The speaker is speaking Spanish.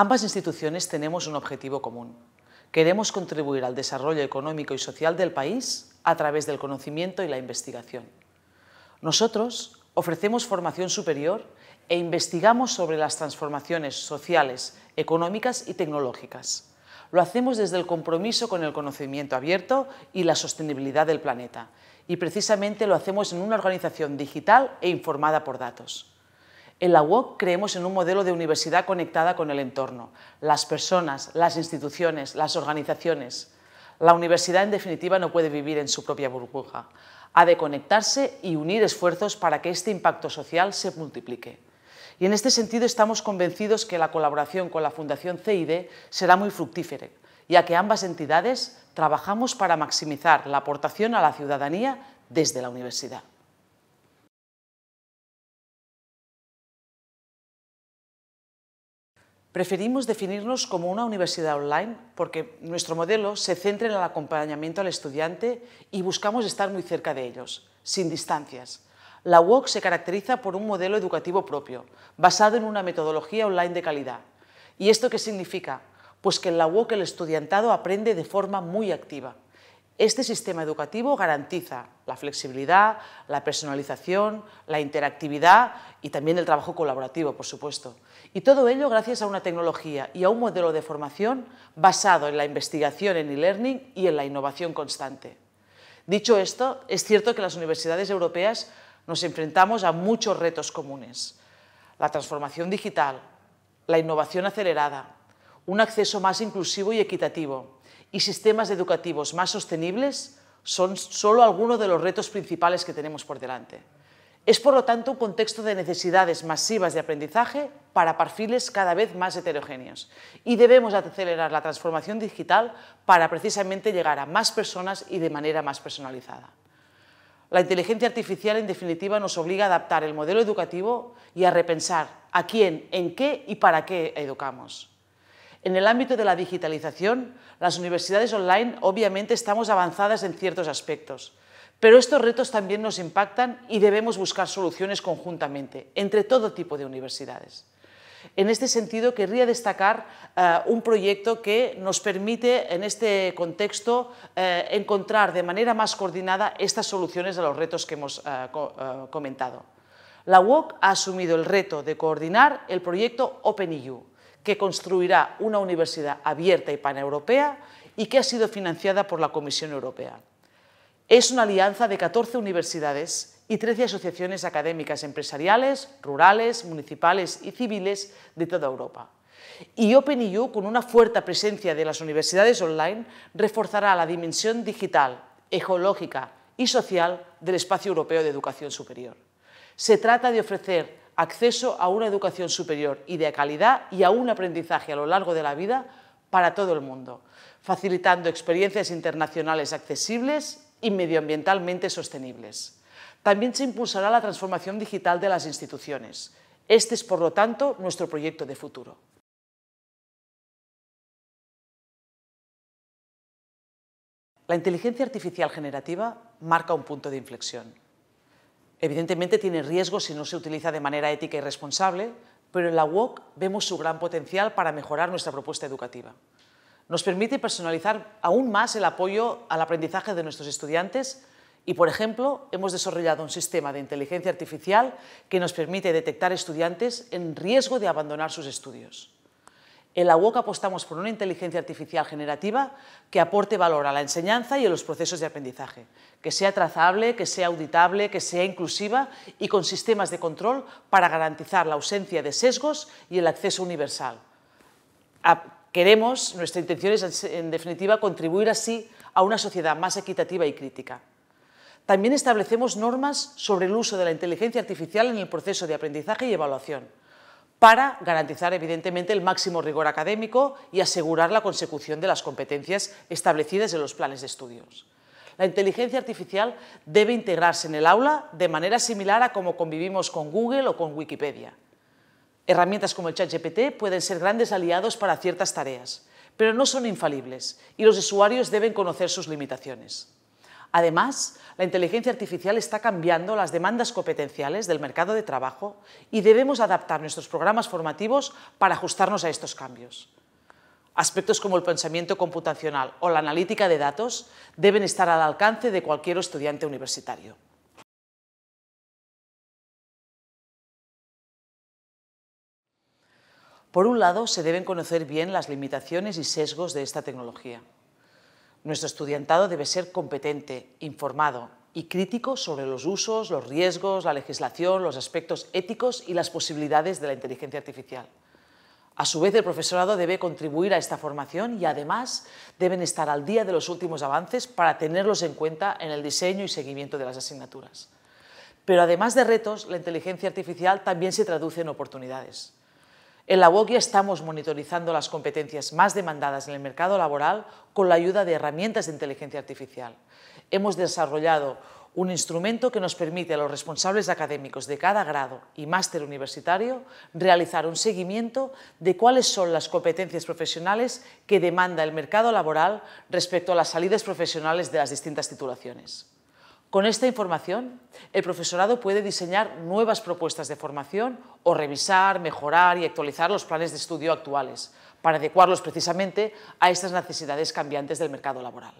Ambas instituciones tenemos un objetivo común. Queremos contribuir al desarrollo económico y social del país a través del conocimiento y la investigación. Nosotros ofrecemos formación superior e investigamos sobre las transformaciones sociales, económicas y tecnológicas. Lo hacemos desde el compromiso con el conocimiento abierto y la sostenibilidad del planeta, y precisamente lo hacemos en una organización digital e informada por datos. En la UOC creemos en un modelo de universidad conectada con el entorno, las personas, las instituciones, las organizaciones. La universidad, en definitiva, no puede vivir en su propia burbuja. Ha de conectarse y unir esfuerzos para que este impacto social se multiplique. Y en este sentido estamos convencidos que la colaboración con la Fundación CID será muy fructífera, ya que ambas entidades trabajamos para maximizar la aportación a la ciudadanía desde la universidad. Preferimos definirnos como una universidad online porque nuestro modelo se centra en el acompañamiento al estudiante y buscamos estar muy cerca de ellos, sin distancias. La UOC se caracteriza por un modelo educativo propio, basado en una metodología online de calidad. ¿Y esto qué significa? Pues que en la UOC el estudiantado aprende de forma muy activa. Este sistema educativo garantiza la flexibilidad, la personalización, la interactividad y también el trabajo colaborativo, por supuesto. Y todo ello gracias a una tecnología y a un modelo de formación basado en la investigación en e-learning y en la innovación constante. Dicho esto, es cierto que las universidades europeas nos enfrentamos a muchos retos comunes. La transformación digital, la innovación acelerada, un acceso más inclusivo y equitativo, y sistemas educativos más sostenibles son solo algunos de los retos principales que tenemos por delante. Es por lo tanto un contexto de necesidades masivas de aprendizaje para perfiles cada vez más heterogéneos y debemos acelerar la transformación digital para precisamente llegar a más personas y de manera más personalizada. La inteligencia artificial en definitiva nos obliga a adaptar el modelo educativo y a repensar a quién, en qué y para qué educamos. En el ámbito de la digitalización, las universidades online obviamente estamos avanzadas en ciertos aspectos, pero estos retos también nos impactan y debemos buscar soluciones conjuntamente entre todo tipo de universidades. En este sentido, querría destacar eh, un proyecto que nos permite, en este contexto, eh, encontrar de manera más coordinada estas soluciones a los retos que hemos eh, comentado. La UOC ha asumido el reto de coordinar el proyecto OpenEU, que construirá una universidad abierta y paneuropea y que ha sido financiada por la Comisión Europea. Es una alianza de 14 universidades y 13 asociaciones académicas empresariales, rurales, municipales y civiles de toda Europa. Y OpenEU, con una fuerte presencia de las universidades online, reforzará la dimensión digital, ecológica y social del espacio europeo de educación superior. Se trata de ofrecer acceso a una educación superior y de calidad y a un aprendizaje a lo largo de la vida para todo el mundo, facilitando experiencias internacionales accesibles y medioambientalmente sostenibles. También se impulsará la transformación digital de las instituciones. Este es, por lo tanto, nuestro proyecto de futuro. La inteligencia artificial generativa marca un punto de inflexión. Evidentemente tiene riesgos si no se utiliza de manera ética y responsable, pero en la UOC vemos su gran potencial para mejorar nuestra propuesta educativa. Nos permite personalizar aún más el apoyo al aprendizaje de nuestros estudiantes y, por ejemplo, hemos desarrollado un sistema de inteligencia artificial que nos permite detectar estudiantes en riesgo de abandonar sus estudios. En la UOC apostamos por una inteligencia artificial generativa que aporte valor a la enseñanza y a los procesos de aprendizaje, que sea trazable, que sea auditable, que sea inclusiva y con sistemas de control para garantizar la ausencia de sesgos y el acceso universal. Queremos, nuestra intención es en definitiva contribuir así a una sociedad más equitativa y crítica. También establecemos normas sobre el uso de la inteligencia artificial en el proceso de aprendizaje y evaluación para garantizar, evidentemente, el máximo rigor académico y asegurar la consecución de las competencias establecidas en los planes de estudios. La inteligencia artificial debe integrarse en el aula de manera similar a como convivimos con Google o con Wikipedia. Herramientas como el ChatGPT pueden ser grandes aliados para ciertas tareas, pero no son infalibles y los usuarios deben conocer sus limitaciones. Además, la inteligencia artificial está cambiando las demandas competenciales del mercado de trabajo y debemos adaptar nuestros programas formativos para ajustarnos a estos cambios. Aspectos como el pensamiento computacional o la analítica de datos deben estar al alcance de cualquier estudiante universitario. Por un lado, se deben conocer bien las limitaciones y sesgos de esta tecnología. Nuestro estudiantado debe ser competente, informado y crítico sobre los usos, los riesgos, la legislación, los aspectos éticos y las posibilidades de la inteligencia artificial. A su vez, el profesorado debe contribuir a esta formación y además deben estar al día de los últimos avances para tenerlos en cuenta en el diseño y seguimiento de las asignaturas. Pero además de retos, la inteligencia artificial también se traduce en oportunidades. En la UOC estamos monitorizando las competencias más demandadas en el mercado laboral con la ayuda de herramientas de inteligencia artificial. Hemos desarrollado un instrumento que nos permite a los responsables académicos de cada grado y máster universitario realizar un seguimiento de cuáles son las competencias profesionales que demanda el mercado laboral respecto a las salidas profesionales de las distintas titulaciones. Con esta información, el profesorado puede diseñar nuevas propuestas de formación o revisar, mejorar y actualizar los planes de estudio actuales para adecuarlos precisamente a estas necesidades cambiantes del mercado laboral.